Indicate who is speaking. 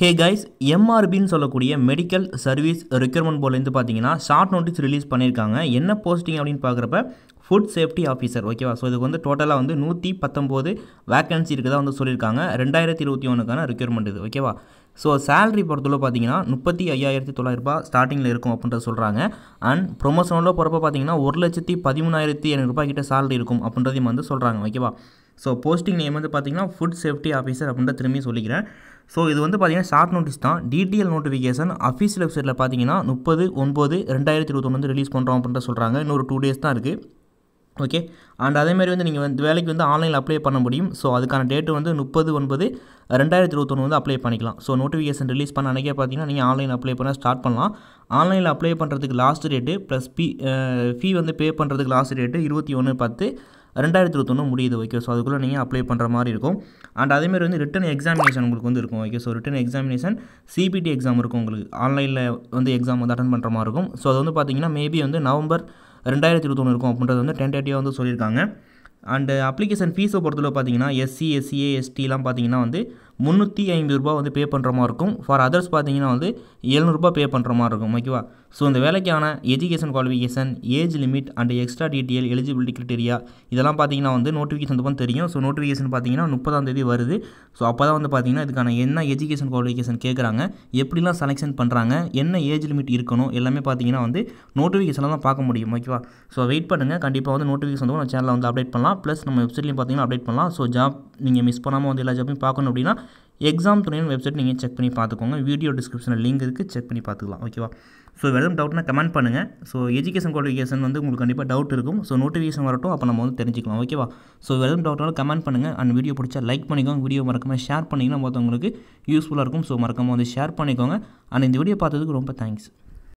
Speaker 1: hey guys எம்ஆர்பின்னு சொல்லக்கூடிய medical service requirement போர்ட்லேருந்து பார்த்தீங்கன்னா short notice release பண்ணியிருக்காங்க என்ன போஸ்டிங் அப்படின்னு பார்க்குறப்ப ஃபுட் சேஃப்டி ஆஃபீஸர் ஓகேவா ஸோ இதுக்கு வந்து டோட்டலாக வந்து நூற்றி பத்தொம்போது வேக்கன்சி இருக்குதா வந்து சொல்லியிருக்காங்க ரெண்டாயிரத்தி இருபத்தி ஒன்றுக்கான ரெக்யூர்மெண்ட் இது ஓகேவா ஸோ சேலரி பொறுத்தவரை பார்த்தீங்கன்னா முப்பத்தி ஐயாயிரத்தி தொள்ளாயிரரூபா ஸ்டார்டிங்கில் இருக்கும் அப்படின்றத சொல்கிறாங்க அண்ட் ப்ரொமோஷனில் போகிறப்ப பார்த்தீங்கன்னா ஒரு லட்சத்தி பதிமூணாயிரத்தி எனக்கு கிட்ட சேலரி இருக்கும் அப்படின்றதையும் வந்து சொல்கிறாங்க ஓகேவா ஸோ போஸ்டிங் நேம் வந்து பார்த்தீங்கன்னா ஃபுட் சேஃப்டி ஆஃபீஸர் அப்படின்ற திரும்பி சொல்லிக்கிறேன் ஸோ இது வந்து பார்த்திங்கன்னா ஷார்ட் நோட்டீஸ் தான் டிடிஎல் நோட்டிஃபிகேஷன் அஃபீஷியல் வெப்சைட்டில் பார்த்தீங்கன்னா முப்பது ஒன்பது ரெண்டாயிரத்தி இருபத்தொன்று வந்து ரிலீஸ் பண்ணுறோம் அப்படின்ற சொல்கிறாங்க இன்னொரு டூ டேஸ் தான் இருக்குது ஓகே அண்ட் அதேமாதிரி வந்து நீங்கள் வந்து வேலைக்கு வந்து ஆன்லைனில் அப்ளை பண்ண முடியும் ஸோ அதுக்கான டேட்டு வந்து முப்பது ஒன்பது ரெண்டாயிரத்தி இருபத்தொன்று வந்து அப்ளை பண்ணிக்கலாம் ஸோ நோட்டிஃபிகேஷன் ரிலீஸ் பண்ண அன்றைக்கே பார்த்தீங்கன்னா நீங்கள் ஆன்லைன் அப்ளை பண்ண ஸ்டார்ட் பண்ணலாம் ஆன்லைனில் அப்ளை பண்ணுறதுக்கு last date plus fee fee வந்து பே பண்ணுறதுக்கு லாஸ்ட் ரேட்டு இருபத்தி ஒன்று பத்து ரெண்டாயிரத்தி இருபத்தொன்று முடியுது ஓகே ஸோ அதுக்குள்ளே நீங்கள் அப்ளை பண்ணுற மாதிரி இருக்கும் அண்ட் அதேமாரி வந்து ரிட்டன் எக்ஸாமினேஷன் உங்களுக்கு வந்து இருக்கும் okay so written examination CBT exam இருக்கும் உங்களுக்கு ஆன்லைனில் வந்து எக்ஸாம் வந்து அட்டன் பண்ணுற மாதிரி இருக்கும் ஸோ அது வந்து பார்த்தீங்கன்னா மேபி வந்து நவம்பர் ரெண்டாயிரத்தி இருபத்தொன்று இருக்கும் அப்படின்றது வந்து டென்டேட்டிவாக வந்து சொல்லியிருக்காங்க அண்டு அப்ளிகேஷன் ஃபீஸை பொறுத்தளவு பார்த்தீங்கன்னா எஸ்சி எஸ்சிஏ எஸ்டிலாம் பார்த்தீங்கன்னா வந்து முந்நூற்றி ஐம்பது ரூபா வந்து பே பண்ணுற மாதிரி இருக்கும் ஃபார் அதர்ஸ் பார்த்தீங்கன்னா வந்து எழுநூறுபா பே பண்ணுற மாதிரி இருக்கும் ஓகேவா ஸோ இந்த வேலைக்கான education qualification age limit and extra detail eligibility criteria இதெல்லாம் பார்த்தீங்கன்னா வந்து நோட்டிஃபிகேஷன் தான் தெரியும் ஸோ நோட்டிஃபிகேஷன் பார்த்தீங்கன்னா முப்பதாம் தேதி வருது ஸோ அப்போ தான் வந்து பார்த்தீங்கன்னா இதுக்கான என்ன எஜுகேஷன் குவாலிஃபிகேஷன் கேட்குறாங்க எப்படிலாம் செலெக்ஷன் பண்ணுறாங்க என்ன ஏஜ் லிமிட் இருக்கணும் எல்லாமே பார்த்தீங்கன்னா வந்து நோட்டிஃபிகேஷனில் தான் பார்க்க முடியும் ஓகேவா ஸோ வெயிட் பண்ணுங்கள் கண்டிப்பாக வந்து நோட்டிஃபிகேஷன் வந்து நம்ம சேனலில் வந்து அப்டேட் பண்ணலாம் ப்ளஸ் நம்ம வெப்சைட்லையும் பார்த்தீங்கன்னா அப்டேட் பண்ணலாம் ஸோ ஜாப் நீங்கள் மிஸ் பண்ணாமல் வந்து எல்லா ஜாப்பையும் பார்க்கணும் அப்படின்னா எக்ஸாம் துணையின் வெப்சைட் நீங்கள் செக் பண்ணி பார்த்துக்கோங்க வீடியோ டிஸ்கிரிப்ஷனில் லிங்க் இருக்குது செக் பண்ணி பார்த்துக்கலாம் ஓகேவா ஸோ வெறும் டவுட்னா கமெண்ட் பண்ணுங்கள் ஸோ எஜுகேஷன் குவாலிஃபிகேஷன் வந்து உங்களுக்கு கண்டிப்பாக டவுட் இருக்கும் ஸோ நோட்டிஃபிகேஷன் வரட்டும் அப்போ நம்ம வந்து தெரிஞ்சிக்கலாம் ஓகேவா ஸோ வெறும் டவுட்னாலும் கமெண்ட் பண்ணுங்கள் அண்ட் வீடியோ பிடிச்சா லைக் பண்ணிக்கோங்க வீடியோ மறக்காமல் ஷேர் பண்ணிங்கன்னா மற்றவங்களுக்கு யூஸ்ஃபுல்லாக இருக்கும் ஸோ மறக்காமல் வந்து ஷேர் பண்ணிக்கோங்க அண்ட் இந்த வீடியோ பார்த்ததுக்கு ரொம்ப தேங்க்ஸ்